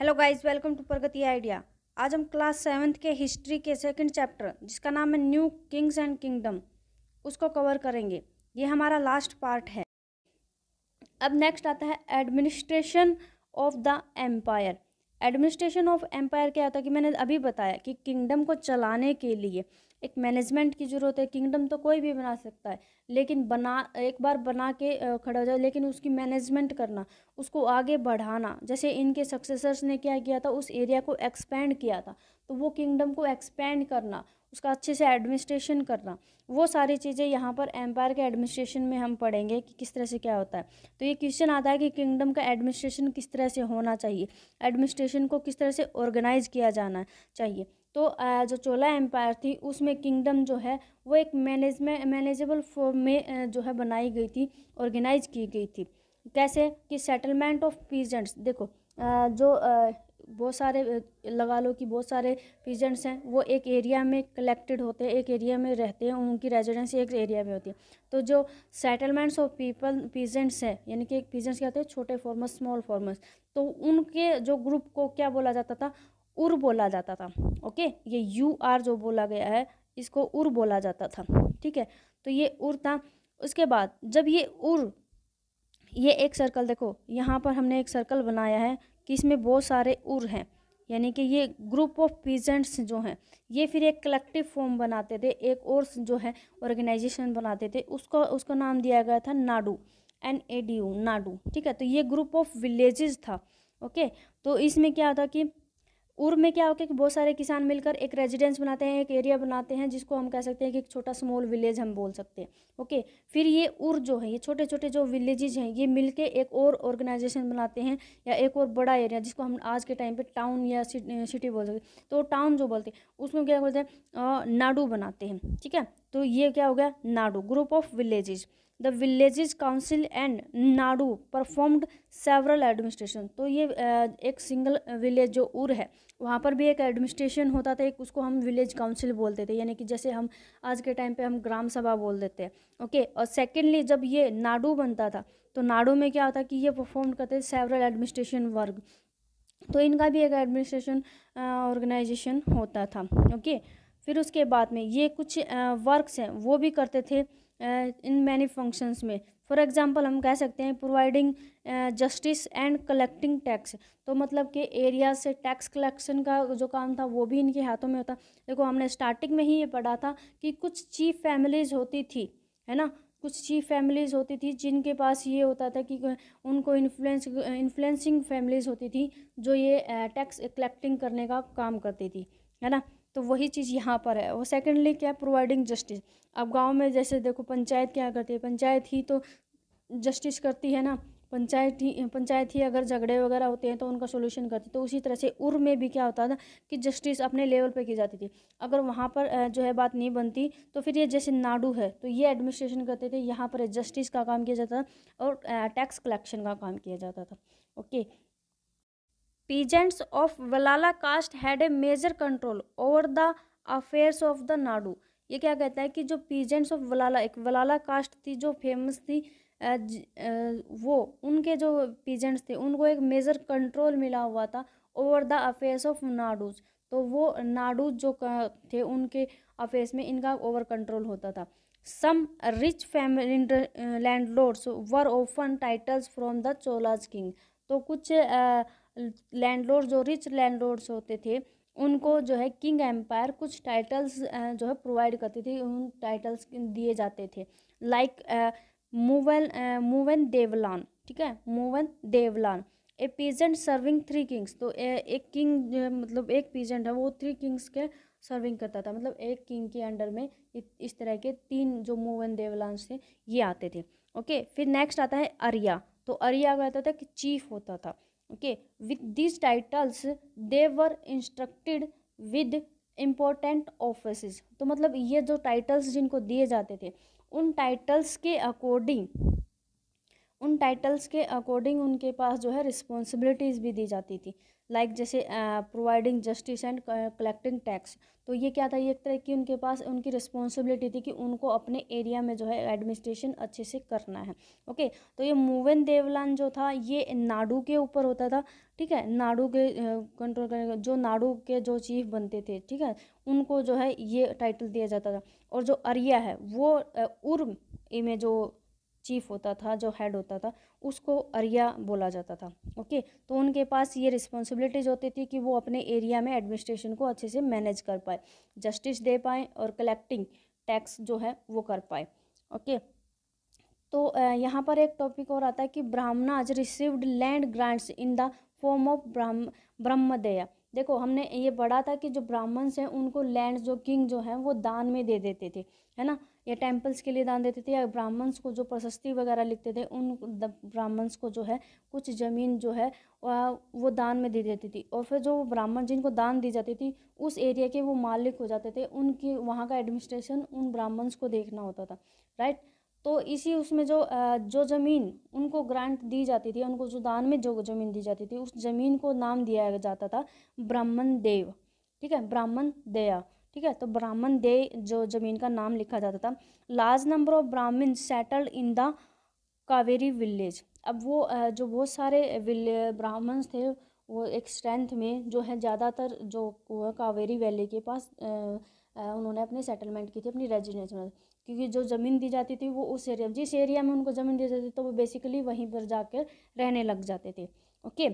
Hello guys welcome to Pragati idea आज हम class seventh के हिस्ट्री के सेकंड चैप्टर जिसका नाम है न्यू किंग्स एंड किंगडम उसको कवर करेंगे ये हमारा लास्ट पार्ट है अब नेक्स्ट आता है administration of the empire administration of empire क्या होता है कि मैंने अभी बताया कि किंगडम को चलाने के लिए एक मैनेजमेंट की ज़रूरत है किंगडम तो कोई भी बना सकता है लेकिन बना एक बार बना के खड़ा हो जाए लेकिन उसकी मैनेजमेंट करना उसको आगे बढ़ाना जैसे इनके सक्सेसर्स ने क्या किया था उस एरिया को एक्सपेंड किया था तो वो किंगडम को एक्सपेंड करना उसका अच्छे से एडमिनिस्ट्रेशन करना वो सारी चीज़ें यहाँ पर एम्पायर के एडमिनिस्ट्रेशन में हम पढ़ेंगे कि किस तरह से क्या होता है तो ये क्वेश्चन आता है कि किंगडम का एडमिनिस्ट्रेशन किस तरह से होना चाहिए एडमिनिस्ट्रेशन को किस तरह से ऑर्गेनाइज किया जाना चाहिए तो जो चोला एम्पायर थी उसमें किंगडम जो है वो एक मैनेजमेंट मैनेजेबल फॉर्म में जो है बनाई गई थी ऑर्गेनाइज की गई थी कैसे कि सेटलमेंट ऑफ पीजेंट्स देखो जो बहुत सारे लगा लो कि बहुत सारे पीजेंट्स हैं वो एक एरिया में कलेक्टेड होते हैं एक एरिया में रहते हैं उनकी रेजिडेंसी एक एरिया में होती है तो जो सेटलमेंट्स ऑफ पीपल पीजेंट्स हैं यानी कि एक पीजेंट्स क्या होते हैं छोटे फॉर्मर्स स्मॉल फॉर्मर्स तो उनके जो ग्रुप को क्या बोला जाता था उर बोला जाता था ओके ये यू आर जो बोला गया है इसको उर बोला जाता था ठीक है तो ये उर था उसके बाद जब ये उर ये एक सर्कल देखो यहाँ पर हमने एक सर्कल बनाया है कि इसमें बहुत सारे उर हैं यानी कि ये ग्रुप ऑफ पीजेंट्स जो हैं ये फिर एक कलेक्टिव फॉर्म बनाते थे एक और जो है ऑर्गेनाइजेशन बनाते थे उसको उसका नाम दिया गया था nadu N A D U nadu ठीक है तो ये ग्रुप ऑफ विलेजेस था ओके तो इसमें क्या था कि उर्व में क्या है कि बहुत सारे किसान मिलकर एक रेजिडेंस बनाते हैं एक एरिया बनाते हैं जिसको हम कह सकते हैं कि एक छोटा स्मॉल विलेज हम बोल सकते हैं ओके फिर ये उर् जो है ये छोटे छोटे जो विलेजेज हैं ये मिलके एक और ऑर्गेनाइजेशन बनाते हैं या एक और बड़ा एरिया जिसको हम आज के टाइम पे टाउन या सिटी बोल सकते तो टाउन जो बोलते हैं उसमें क्या बोलते हैं नाडू बनाते हैं ठीक है तो ये क्या हो गया nadu group of villages the village council and nadu performed several administration तो ये एक सिंगल विलेज जो उर है वहाँ पर भी एक एडमिनिस्ट्रेशन होता था एक उसको हम विलेज काउंसिल बोलते थे यानी कि जैसे हम आज के टाइम पे हम ग्राम सभा बोल देते हैं ओके और सेकेंडली जब ये नाडू बनता था तो नाडू में क्या होता कि ये परफॉर्म करते सेवरल एडमिनिस्ट्रेशन वर्ग तो इनका भी एक एडमिनिस्ट्रेशन ऑर्गेनाइजेशन होता था ओके फिर उसके बाद में ये कुछ वर्क्स हैं वो भी करते थे इन मैनी फंक्शंस में फॉर एग्जांपल हम कह सकते हैं providing justice and collecting tax तो मतलब कि एरिया से टैक्स कलेक्शन का जो काम था वो भी इनके हाथों में होता देखो हमने स्टार्टिंग में ही ये पढ़ा था कि कुछ चीफ फैमिलीज़ होती थी है ना कुछ चीफ फैमिलीज़ होती थी जिनके पास ये होता था कि उनको इन्फ्लुएंस इन्फ्लुएंसिंग फैमिलीज़ होती थी जो ये टैक्स कलेक्टिंग करने का काम करती थी है ना तो वही चीज़ यहाँ पर है और सेकेंडली क्या है प्रोवाइडिंग जस्टिस अब गाँव में जैसे देखो पंचायत क्या करती है पंचायत ही तो जस्टिस करती है ना पंचायत ही पंचायत ही अगर झगड़े वगैरह होते हैं तो उनका सोल्यूशन करती तो उसी तरह से उर् में भी क्या होता था कि जस्टिस अपने लेवल पे की जाती थी अगर वहाँ पर जो है बात नहीं बनती तो फिर ये जैसे नाडू है तो ये एडमिनिस्ट्रेशन करते थे यहाँ पर जस्टिस का काम किया जाता था और टैक्स कलेक्शन का काम किया जाता था okay peasants of Vellala caste had a major control over the affairs of the nadu ये क्या कहता है कि जो पीजेंट्स ऑफ वलाला एक वलाला कास्ट थी जो फेमस थी ज, आ, वो उनके जो पीजेंट्स थे उनको एक मेजर कंट्रोल मिला हुआ था over the affairs of nadus तो वो नाडूज जो थे उनके अफेयर्स में इनका ओवर कंट्रोल होता था some rich family land lords were often titles from the Cholas king तो कुछ आ, लैंडलॉर्ड जो रिच लैंडलॉर्ड्स होते थे उनको जो है किंग एम्पायर कुछ टाइटल्स जो है प्रोवाइड करते थे उन टाइटल्स दिए जाते थे लाइक मूवन मूवन देवलान ठीक है Muvendavelan a peasant serving three kings तो ए, एक किंग मतलब एक पीजेंट है वो थ्री किंग्स के सर्विंग करता था मतलब एक किंग के अंडर में इस तरह के तीन जो मूवन देवलान थे ये आते थे ओके फिर नेक्स्ट आता है अरिया तो अरिया का था कि चीफ होता था okay with this titles they were instructed with important office तो मतलब ये जो टाइटल्स जिनको दिए जाते थे उन टाइटल्स के अकॉर्डिंग उन टाइटल्स के अकॉर्डिंग उनके पास जो है रिस्पॉन्सिबिलिटीज़ भी दी जाती थी लाइक like जैसे providing justice and collecting tax तो ये क्या था ये एक तरह की उनके पास उनकी रिस्पॉन्सिबिलिटी थी कि उनको अपने एरिया में जो है एडमिनिस्ट्रेशन अच्छे से करना है ओके तो ये मोवन देवलान जो था ये नाडू के ऊपर होता था ठीक है नाडू के कंट्रोल करने जो नाडू के जो चीफ बनते थे ठीक है उनको जो है ये टाइटल दिया जाता था और जो अरिया है वो उर्म में जो चीफ होता था जो हेड होता था उसको अरिया बोला जाता था ओके तो उनके पास ये रिस्पॉन्सिबिलिटीज होती थी कि वो अपने एरिया में एडमिनिस्ट्रेशन को अच्छे से मैनेज कर पाए जस्टिस दे पाए और कलेक्टिंग टैक्स जो है वो कर पाए ओके तो यहाँ पर एक टॉपिक और आता है कि Brahmanas received land grants in the form of brahma brahmadeya देखो हमने ये पढ़ा था कि जो ब्राह्मण्स हैं उनको लैंड जो किंग जो हैं वो दान में दे देते थे है ना या टेम्पल्स के लिए दान देते थे या ब्राह्मण्स को जो प्रशस्ति वगैरह लिखते थे उन ब्राह्मण्स को जो है कुछ ज़मीन जो है वो दान में दे देती थी और फिर जो ब्राह्मण जिनको दान दी जाती थी उस एरिया के वो मालिक हो जाते थे उनकी वहाँ का एडमिनिस्ट्रेशन उन ब्राह्मण्स को देखना होता था राइट तो इसी उसमें जो जो ज़मीन उनको ग्रांट दी जाती थी उनको जो दान में जो ज़मीन दी जाती थी उस ज़मीन को नाम दिया जाता था ब्राह्मण देव ठीक है ब्राह्मण दया ठीक है तो ब्राह्मण दे जो जमीन का नाम लिखा जाता था large number of Brahmin settled in the Kaveri village अब वो जो बहुत सारे ब्राह्मण्स थे वो एक स्ट्रेंथ में जो है ज़्यादातर जो कावेरी वैली के पास उन्होंने अपने सेटलमेंट की थी अपनी रेजिडेंस में क्योंकि जो ज़मीन दी जाती थी वो उस एरिया जिस एरिया में उनको ज़मीन दी जाती थी तो वो बेसिकली वहीं पर जाकर रहने लग जाते थे ओके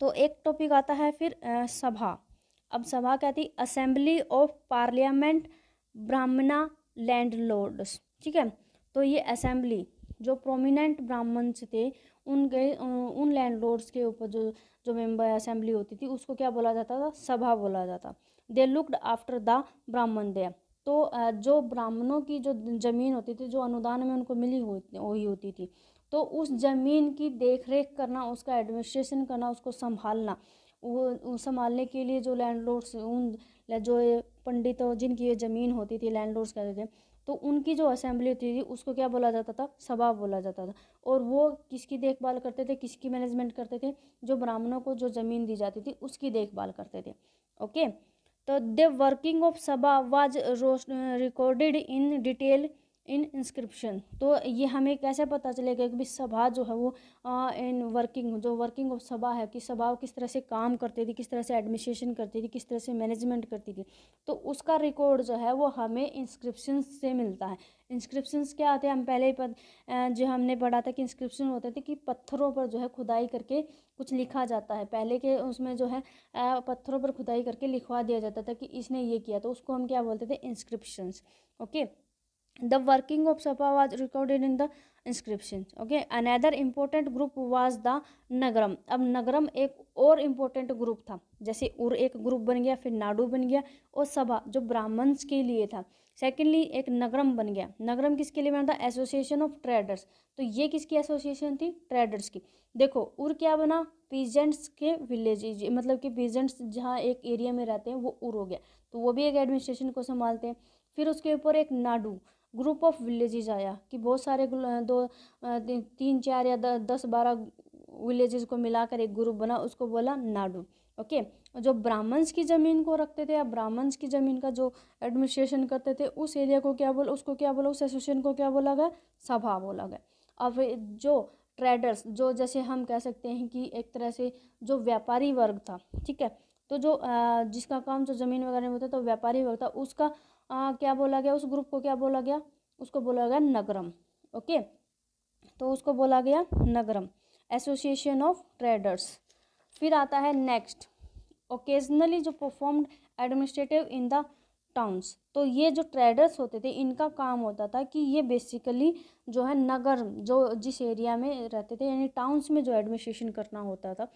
तो एक टॉपिक आता है फिर आ, सभा अब सभा क्या थी assembly of parliament Brahmana land ठीक है तो ये असेंबली जो प्रोमिनेंट ब्राह्मण्स थे उनके उन लैंड के ऊपर जो जो मेंबर असेंबली होती थी उसको क्या बोला जाता था सभा बोला जाता दे लुकड आफ्टर द ब्राह्मण दे तो जो ब्राह्मणों की जो ज़मीन होती थी जो अनुदान में उनको मिली हुई होती थी तो उस ज़मीन की देख रेख करना उसका एडमिनिस्ट्रेशन करना उसको संभालना वो संभालने के लिए जो लैंडलॉर्ड्स उन जो पंडितों जिनकी ये ज़मीन होती थी लैंडलॉर्ड्स कहते थे तो उनकी जो असेंबली होती थी उसको क्या बोला जाता था सभा बोला जाता था और वो किसकी देखभाल करते थे किसकी मैनेजमेंट करते थे जो ब्राह्मणों को जो ज़मीन दी जाती थी उसकी देखभाल करते थे ओके तो the working of sabha was recorded in detail in inscription तो ये हमें कैसे पता चलेगा कि सभा जो है वो इन वर्किंग जो वर्किंग ऑफ सभा है कि सभा किस तरह से काम करती थी किस तरह से एडमिनिस्ट्रेशन करती थी किस तरह से मैनेजमेंट करती थी तो उसका रिकॉर्ड जो है वो हमें इंस्क्रिप्शन से मिलता है इंस्क्रिप्शन क्या आते हैं हम पहले ही पद जो हमने पढ़ा था कि इंस्क्रिप्शन होते थे कि पत्थरों पर जो है खुदाई करके कुछ लिखा जाता है पहले के उसमें जो है पत्थरों पर खुदाई करके लिखवा दिया जाता था कि इसने ये किया तो उसको हम क्या बोलते थे inscriptions okay okay? The working of Sapa was recorded in the inscriptions okay another important group was the nagaram अब नगरम एक और इम्पोर्टेंट ग्रुप था जैसे उर एक ग्रुप बन गया फिर नाडू बन गया और सभा जो ब्राह्मण्स के लिए था सेकेंडली एक नगरम बन गया नगरम किसके लिए बना था एसोसिएशन ऑफ ट्रेडर्स तो ये किसकी एसोसिएशन थी ट्रेडर्स की देखो उर क्या बना पीजेंट्स के विलेज मतलब कि पीजेंट्स जहाँ एक एरिया में रहते हैं वो उर हो गया तो वो भी एक एडमिनिस्ट्रेशन को संभालते हैं फिर उसके ऊपर एक नाडू ग्रुप ऑफ विलेजेस आया कि बहुत सारे दो तीन चार या दस बारह विलेजेस को मिलाकर एक ग्रुप बना उसको बोला नाडू ओके जो ब्राह्मण्स की ज़मीन को रखते थे या ब्राह्मण्स की ज़मीन का जो एडमिनिस्ट्रेशन करते थे उस एरिया को क्या बोला उसको क्या बोला उस एसोसिएशन को क्या बोला गया सभा बोला गया अब जो ट्रेडर्स जो जैसे हम कह सकते हैं कि एक तरह से जो व्यापारी वर्ग था ठीक है तो जो जिसका काम जो ज़मीन वगैरह में होता है तो व्यापारी होता तो है उसका आ, क्या बोला गया उस ग्रुप को क्या बोला गया उसको बोला गया नगरम ओके तो उसको बोला गया नगरम एसोसिएशन ऑफ ट्रेडर्स फिर आता है नेक्स्ट ओकेजनली जो performed administrative in the towns तो ये जो ट्रेडर्स होते थे इनका काम होता था कि ये बेसिकली जो है नगर जो जिस एरिया में रहते थे यानी टाउन्स में जो एडमिनिस्ट्रेशन करना होता था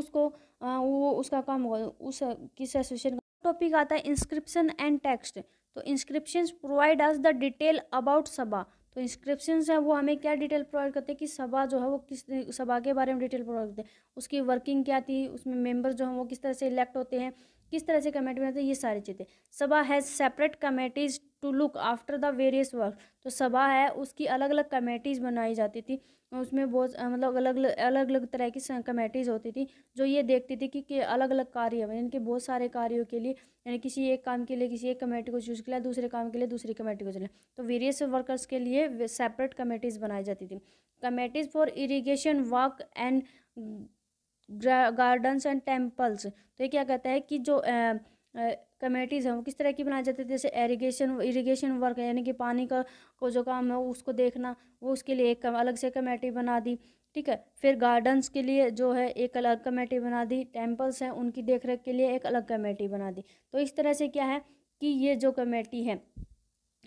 उसको वो उसका काम होगा उस किस एसोसिएशन का टॉपिक आता है इंस्क्रिप्शन एंड टेक्स्ट तो inscription provide us the detail about sabha तो इंस्क्रिप्शन है वो हमें क्या डिटेल प्रोवाइड करते हैं कि सभा जो है वो किस सभा के बारे में डिटेल प्रोवाइड करते हैं उसकी वर्किंग क्या थी उसमें मेंबर जो हैं वो किस तरह से इलेक्ट होते हैं किस तरह से कमेटी बनाते हैं ये सारी चीज़ें sabha has separate committees to look after the various work तो सभा है उसकी अलग अलग कमेटीज़ बनाई जाती थी उसमें बहुत मतलब अलग अलग अलग अलग तरह की कमेटीज़ होती थी जो ये देखती थी कि, कि अलग अलग कार्य यानी कि बहुत सारे कार्यों के लिए यानी किसी एक काम के लिए किसी एक कमेटी को चूज़ किया दूसरे काम के लिए दूसरी कमेटी को चले तो वेरियस वर्कर्स के लिए सेपरेट कमेटीज़ बनाई जाती थी committees for irrigation work and gardens and temples तो ये क्या कहता है कि जो कमेटीज़ हैं वो किस तरह की बनाई जाती है जैसे एरीगेशन इरीगेशन वर्क यानी कि पानी का को जो काम है उसको देखना वो उसके लिए एक अलग से कमेटी बना दी ठीक है फिर गार्डन्स के लिए जो है एक अलग कमेटी बना दी टेम्पल्स हैं उनकी देख रेख के लिए एक अलग कमेटी बना दी तो इस तरह से क्या है कि ये जो कमेटी है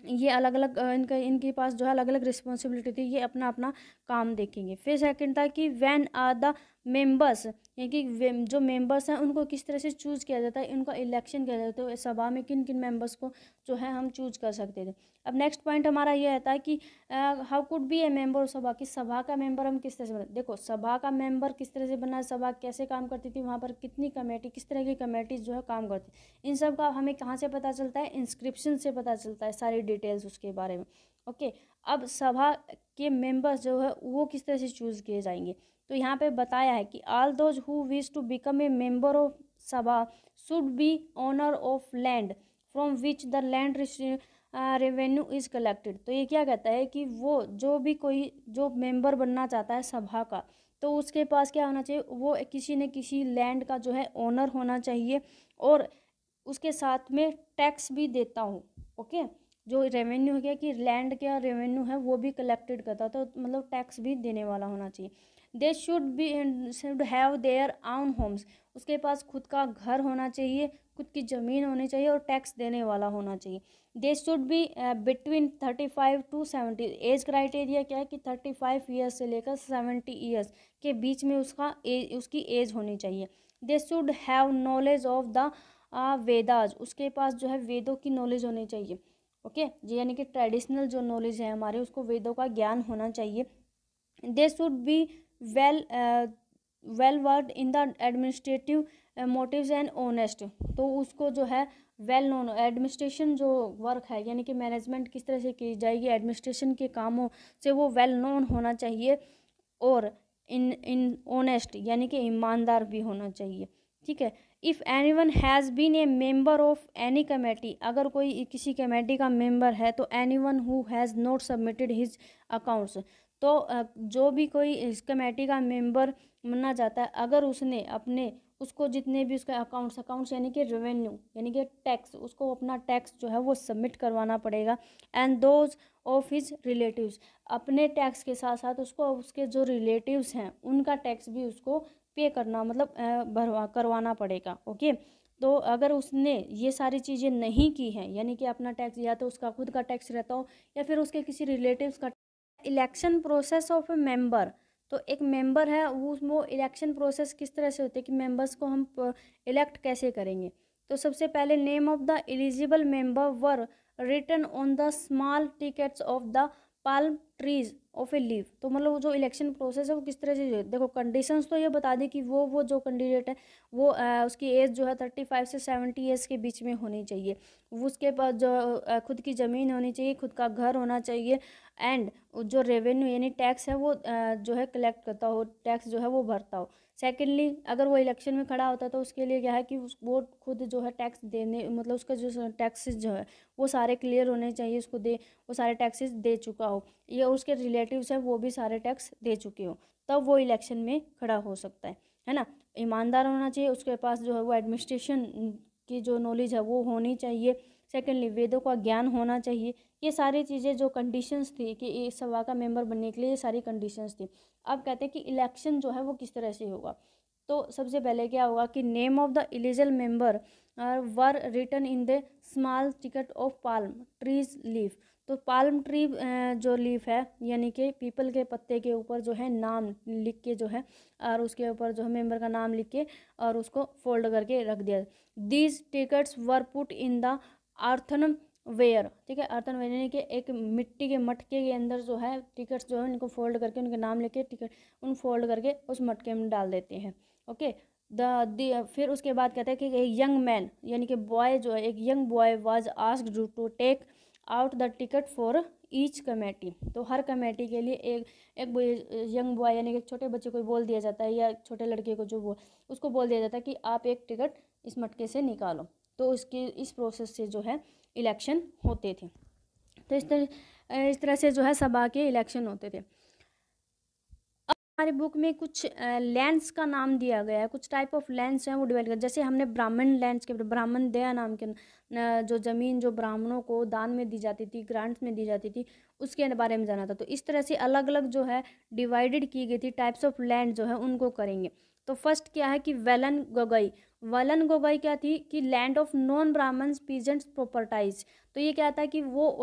ये अलग अलग इनका इनके पास जो है अलग अलग रिस्पॉन्सिबिलिटी थी ये अपना अपना काम देखेंगे फिर सेकंड था कि व्हेन आर द मेंबर्स यानी कि जो मेंबर्स हैं उनको किस तरह से चूज़ किया जाता है उनका इलेक्शन किया जाता है तो सभा में किन किन मेंबर्स को जो है हम चूज कर सकते थे अब नेक्स्ट पॉइंट हमारा यह रहता है कि how could be a member of sabha कि सभा का मेंबर हम किस तरह से बना देखो सभा का मेंबर किस तरह से बना सभा कैसे काम करती थी वहाँ पर कितनी कमेटी किस तरह की कमेटीज जो है काम करती इन सब का हमें कहाँ से पता चलता है इंस्क्रिप्शन से पता चलता है सारी डिटेल्स उसके बारे में ओके अब सभा के मेंबर्स जो है वो किस तरह से चूज़ किए जाएंगे तो यहाँ पे बताया है कि all those who wish to become a member of sabha should be owner of land from which the land revenue is collected तो ये क्या कहता है कि वो जो भी कोई जो मेंबर बनना चाहता है सभा का तो उसके पास क्या होना चाहिए वो किसी न किसी लैंड का जो है ओनर होना चाहिए और उसके साथ में टैक्स भी देता हूँ ओके जो रेवेन्यू क्या कि लैंड का रेवेन्यू है वो भी कलेक्टेड करता तो मतलब टैक्स भी देने वाला होना चाहिए they should be should have their own homes उसके पास खुद का घर होना चाहिए खुद की ज़मीन होनी चाहिए और टैक्स देने वाला होना चाहिए they should be between thirty five to seventy age criteria क्या है कि थर्टी फाइव ईयर्स से लेकर सेवेंटी ईयर्स के बीच में उसका एज उसकी एज होनी चाहिए they should have knowledge of the Vedas उसके पास जो है वेदों की नॉलेज होनी चाहिए ओके जी यानी कि ट्रेडिशनल जो नॉलेज है हमारे उसको वेदों का ज्ञान होना चाहिए they should be well well versed in the administrative motive and honest तो उसको जो है वेल नोन एडमिनिस्ट्रेशन जो वर्क है यानी कि मैनेजमेंट किस तरह से की जाएगी एडमिनिस्ट्रेशन के कामों से वो वेल well नोन होना चाहिए और इन इन ऑनेस्ट यानी कि ईमानदार भी होना चाहिए ठीक है if anyone has been a member of any committee अगर कोई किसी कमेटी का मेम्बर है तो anyone who has not submitted his accounts तो जो भी कोई इस कमेटी का मेंबर माना जाता है अगर उसने अपने उसको जितने भी उसके अकाउंट्स अकाउंट्स यानी कि रेवेन्यू यानी कि टैक्स उसको अपना टैक्स जो है वो सबमिट करवाना पड़ेगा and those of his relatives अपने टैक्स के साथ साथ उसको उसके जो रिलेटिव्स हैं उनका टैक्स भी उसको पे करना मतलब भरवा करवाना पड़ेगा ओके तो अगर उसने ये सारी चीज़ें नहीं की हैं यानी कि अपना टैक्स या तो उसका खुद का टैक्स रहता हो या फिर उसके किसी रिलेटिव्स का election process of a member तो एक मेंबर है वो वो इलेक्शन प्रोसेस किस तरह से होते हैं कि मेंबर्स को हम इलेक्ट कैसे करेंगे तो सबसे पहले name of the eligible member were return on the small tickets of the palm trees of a leave तो मतलब वो जो इलेक्शन प्रोसेस है वो किस तरह से देखो कंडीशंस तो ये बता दें कि वो वो जो कैंडिडेट है वो आ, उसकी एज जो है थर्टी फाइव से सेवेंटी ईयर्स के बीच में होनी चाहिए उसके पास जो खुद की ज़मीन होनी चाहिए खुद का घर होना चाहिए एंड जो रेवेन्यू यानी टैक्स है वो जो है कलेक्ट करता हो टैक्स जो है वो भरता हो सेकेंडली अगर वो इलेक्शन में खड़ा होता है तो उसके लिए क्या है कि वो खुद जो है टैक्स देने मतलब उसका जो टैक्सेस जो है वो सारे क्लियर होने चाहिए उसको दे वो सारे टैक्सेस दे चुका हो या उसके रिलेटिव्स हैं वो भी सारे टैक्स दे चुके हो तब वो इलेक्शन में खड़ा हो सकता है है ना ईमानदार होना चाहिए उसके पास जो है वो एडमिनिस्ट्रेशन की जो नॉलेज है वो होनी चाहिए सेकेंडली वेदों का ज्ञान होना चाहिए ये सारी चीज़ें जो कंडीशंस थी कि इस सभा का मेंबर बनने के लिए ये सारी कंडीशंस थी अब कहते हैं कि इलेक्शन जो है वो किस तरह से होगा तो सबसे पहले क्या होगा कि name of the eligible member were return in the small ticket of palm trees leaf तो पाल्म ट्री जो लीफ है यानी कि पीपल के पत्ते के ऊपर जो है नाम लिख के जो है और उसके ऊपर जो है मेम्बर का नाम लिख के और उसको फोल्ड करके रख दिया these tickets were put in the earthen ware ठीक है अर्थन वेयर यानी कि एक मिट्टी के मटके के अंदर जो है टिकट्स जो है उनको फोल्ड करके उनके नाम लिख के टिकट उन फोल्ड करके उस मटके में डाल देते हैं ओके द फिर उसके बाद कहते हैं कि एक यंग मैन यानी कि बॉय जो है एक young boy was ask to take out the ticket for each committee तो हर कमेटी के लिए एक एक यंग बॉय यानी कि छोटे बच्चे को बोल दिया जाता है या छोटे लड़के को जो वो उसको बोल दिया जाता है कि आप एक टिकट इस मटके से निकालो तो इसकी इस प्रोसेस से जो है इलेक्शन होते थे तो इस तरह इस तरह से जो है सभा के इलेक्शन होते थे हमारे बुक में कुछ लेंस का नाम दिया गया है कुछ टाइप ऑफ लेंस हैं वो डिवाइड कर जैसे हमने ब्राह्मण लेंस के ब्राह्मण दया नाम के जो ज़मीन जो ब्राह्मणों को दान में दी जाती थी ग्रांट्स में दी जाती थी उसके बारे में जाना था तो इस तरह से अलग अलग जो है डिवाइडेड की गई थी टाइप्स ऑफ लैंड जो है उनको करेंगे तो फर्स्ट क्या है कि वेलन गोगई वलन गोगई क्या थी कि land of non Brahmin peasants proprietors तो ये क्या था कि वो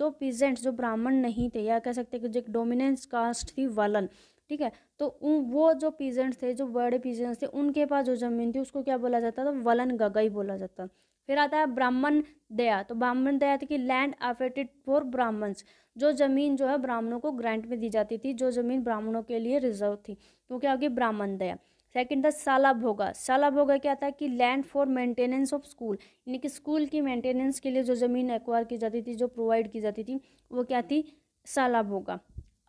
जो पीजेंट्स जो ब्राह्मण नहीं थे या कह सकते कि जो डोमिनेंस कास्ट थी वलन ठीक है तो वो जो पीजेंट्स थे जो बड़े पीजेंट्स थे उनके पास जो ज़मीन थी उसको क्या बोला जाता था वलन गगई बोला जाता फिर आता है ब्राह्मण दया तो ब्राह्मण दया थी कि लैंड अफेटेड फॉर ब्राह्मण्स जो ज़मीन जो है ब्राह्मणों को ग्रांट में दी जाती थी जो ज़मीन ब्राह्मणों के लिए रिजर्व थी तो क्या होगी ब्राह्मण दया सेकंड था साला भोगा साला भोगा क्या था कि land for maintenance of school यानी कि स्कूल की मेंटेनेंस के लिए जो ज़मीन एक्वायर की जाती थी जो प्रोवाइड की जाती थी वो क्या थी साला भोगा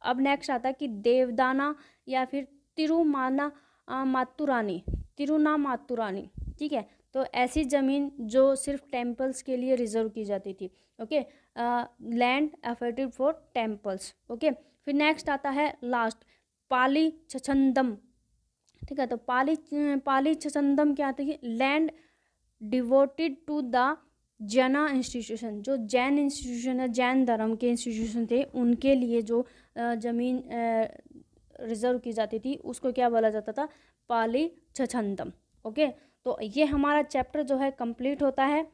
अब नेक्स्ट आता है कि देवदाना या फिर तिरुमाना मातुरानी तिरुना मातुरानी ठीक है तो ऐसी ज़मीन जो सिर्फ टेम्पल्स के लिए रिजर्व की जाती थी okay land allotted for temples okay फिर नेक्स्ट आता है लास्ट पाली छछंदम ठीक है तो पाली पाली छछंदम क्या आती है land devoted to the Jaina institution जो जैन इंस्टीट्यूशन है जैन धर्म के इंस्टीट्यूशन थे उनके लिए जो ज़मीन रिजर्व की जाती थी उसको क्या बोला जाता था पाली छछंदम ओके तो ये हमारा चैप्टर जो है कंप्लीट होता है